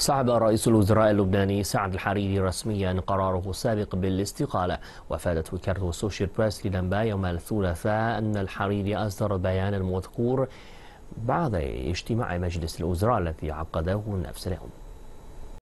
صعب رئيس الوزراء اللبناني سعد الحريري رسميا قراره السابق بالاستقالة وفادت وكالة السوشيال بريس لنبا يوم الثلاثاء أن الحريري أصدر البيان المذكور بعد اجتماع مجلس الوزراء الذي عقده نفس اليوم